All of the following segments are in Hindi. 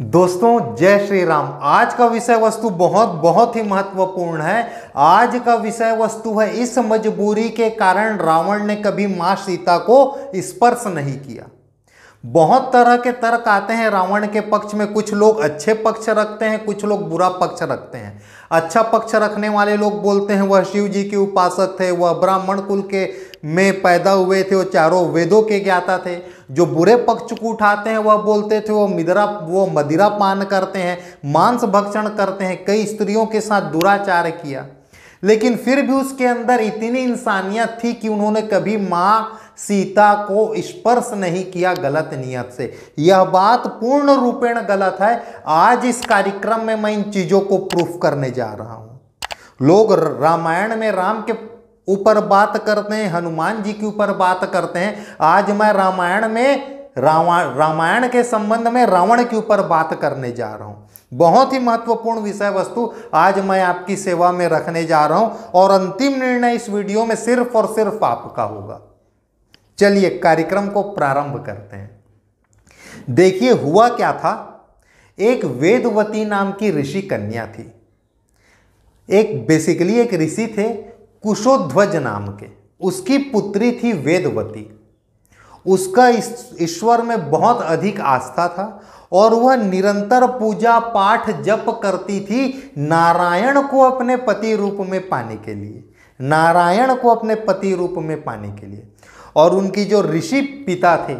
दोस्तों जय श्री राम आज का विषय वस्तु बहुत बहुत ही महत्वपूर्ण है आज का विषय वस्तु है इस मजबूरी के कारण रावण ने कभी मां सीता को स्पर्श नहीं किया बहुत तरह के तर्क आते हैं रावण के पक्ष में कुछ लोग अच्छे पक्ष रखते हैं कुछ लोग बुरा पक्ष रखते हैं अच्छा पक्ष रखने वाले लोग बोलते हैं वह शिव जी के उपासक थे वह ब्राह्मण कुल के में पैदा हुए थे वो चारों वेदों के ज्ञाता थे जो बुरे पक्ष को उठाते हैं वह बोलते थे वो मिदरा वो मदिरा पान करते हैं मांस भक्षण करते हैं कई स्त्रियों के साथ दुराचार किया लेकिन फिर भी उसके अंदर इतनी इंसानियत थी कि उन्होंने कभी माँ सीता को स्पर्श नहीं किया गलत नियत से यह बात पूर्ण रूपेण गलत है आज इस कार्यक्रम में मैं इन चीज़ों को प्रूफ करने जा रहा हूँ लोग रामायण में राम के ऊपर बात करते हैं हनुमान जी के ऊपर बात करते हैं आज मैं रामायण में रामायण के संबंध में रावण के ऊपर बात करने जा रहा हूँ बहुत ही महत्वपूर्ण विषय वस्तु आज मैं आपकी सेवा में रखने जा रहा हूँ और अंतिम निर्णय इस वीडियो में सिर्फ और सिर्फ आपका होगा चलिए कार्यक्रम को प्रारंभ करते हैं देखिए हुआ क्या था एक वेदवती नाम की ऋषि कन्या थी एक बेसिकली एक ऋषि थे कुशोध्वज नाम के उसकी पुत्री थी वेदवती उसका ईश्वर में बहुत अधिक आस्था था और वह निरंतर पूजा पाठ जप करती थी नारायण को अपने पति रूप में पाने के लिए नारायण को अपने पति रूप में पाने के लिए और उनकी जो ऋषि पिता थे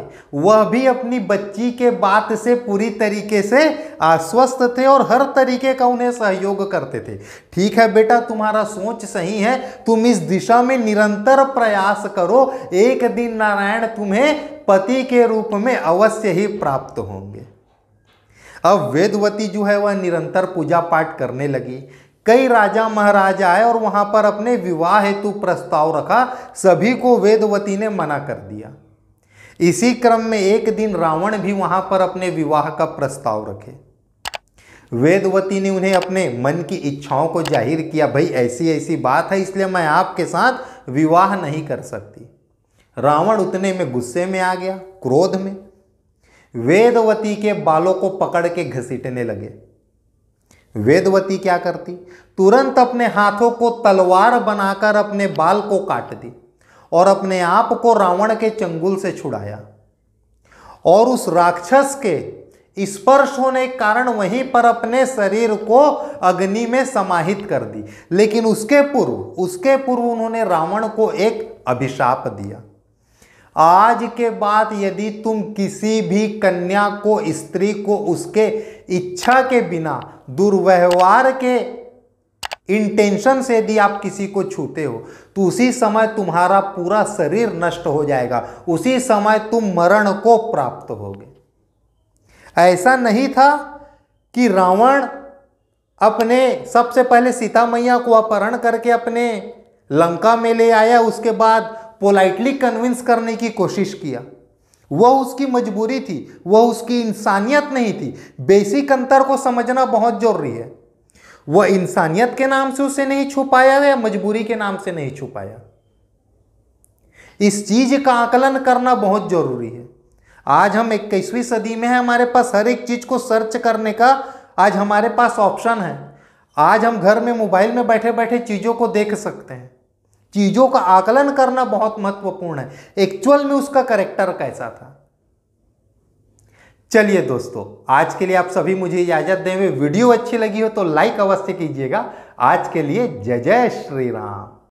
वह भी अपनी बच्ची के बात से पूरी तरीके से आश्वस्त थे और हर तरीके का उन्हें सहयोग करते थे ठीक है बेटा तुम्हारा सोच सही है तुम इस दिशा में निरंतर प्रयास करो एक दिन नारायण तुम्हें पति के रूप में अवश्य ही प्राप्त होंगे अब वेदवती जो है वह निरंतर पूजा पाठ करने लगी कई राजा महाराजा आए और वहाँ पर अपने विवाह हेतु प्रस्ताव रखा सभी को वेदवती ने मना कर दिया इसी क्रम में एक दिन रावण भी वहाँ पर अपने विवाह का प्रस्ताव रखे वेदवती ने उन्हें अपने मन की इच्छाओं को जाहिर किया भाई ऐसी ऐसी बात है इसलिए मैं आपके साथ विवाह नहीं कर सकती रावण उतने में गुस्से में आ गया क्रोध में वेदवती के बालों को पकड़ के घसीटने लगे वेदवती क्या करती तुरंत अपने हाथों को तलवार बनाकर अपने बाल को काट दी और अपने आप को रावण के चंगुल से छुड़ाया और उस राक्षस के स्पर्श होने के कारण वहीं पर अपने शरीर को अग्नि में समाहित कर दी लेकिन उसके पूर्व उसके पूर्व उन्होंने रावण को एक अभिशाप दिया आज के बाद यदि तुम किसी भी कन्या को स्त्री को उसके इच्छा के बिना दुर्व्यवहार के इंटेंशन से यदि आप किसी को छूते हो तो उसी समय तुम्हारा पूरा शरीर नष्ट हो जाएगा उसी समय तुम मरण को प्राप्त होगे ऐसा नहीं था कि रावण अपने सबसे पहले सीता मैया को अपहरण करके अपने लंका में ले आया उसके बाद पोलाइटली कन्विंस करने की कोशिश किया वह उसकी मजबूरी थी वह उसकी इंसानियत नहीं थी बेसिक अंतर को समझना बहुत जरूरी है वह इंसानियत के नाम से उसे नहीं छुपाया या मजबूरी के नाम से नहीं छुपाया इस चीज का आकलन करना बहुत जरूरी है आज हम इक्कीसवीं सदी में है हमारे पास हर एक चीज को सर्च करने का आज हमारे पास ऑप्शन है आज हम घर में मोबाइल में बैठे बैठे चीज़ों को देख सकते हैं चीज़ों का आकलन करना बहुत महत्वपूर्ण है एक्चुअल में उसका करेक्टर कैसा था चलिए दोस्तों आज के लिए आप सभी मुझे इजाजत देंगे वीडियो अच्छी लगी हो तो लाइक अवश्य कीजिएगा आज के लिए जय जय श्री राम